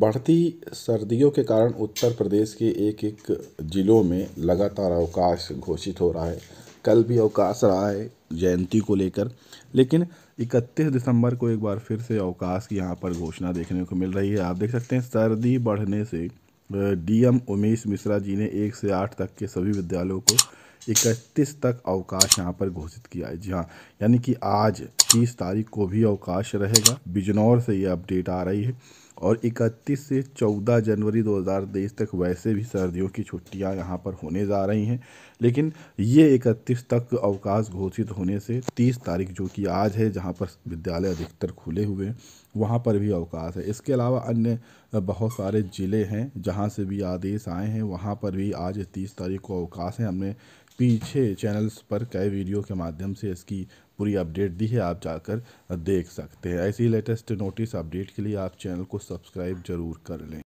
बढ़ती सर्दियों के कारण उत्तर प्रदेश के एक एक ज़िलों में लगातार अवकाश घोषित हो रहा है कल भी अवकाश रहा है जयंती को लेकर लेकिन 31 दिसंबर को एक बार फिर से अवकाश की यहाँ पर घोषणा देखने को मिल रही है आप देख सकते हैं सर्दी बढ़ने से डीएम उमेश मिश्रा जी ने एक से आठ तक के सभी विद्यालयों को इकतीस तक अवकाश यहाँ पर घोषित किया है जी हाँ यानी कि आज तीस तारीख को भी अवकाश रहेगा बिजनौर से ये अपडेट आ रही है और 31 से 14 जनवरी 2023 तक वैसे भी सर्दियों की छुट्टियां यहां पर होने जा रही हैं लेकिन ये 31 तक अवकाश घोषित होने से 30 तारीख जो कि आज है जहां पर विद्यालय अधिकतर खुले हुए हैं वहाँ पर भी अवकाश है इसके अलावा अन्य बहुत सारे ज़िले हैं जहाँ से भी आदेश आए हैं वहाँ पर भी आज तीस तारीख को अवकाश है हमने पीछे चैनल्स पर कई वीडियो के माध्यम से इसकी पूरी अपडेट दी है आप जाकर देख सकते हैं ऐसी लेटेस्ट नोटिस अपडेट के लिए आप चैनल को सब्सक्राइब जरूर कर लें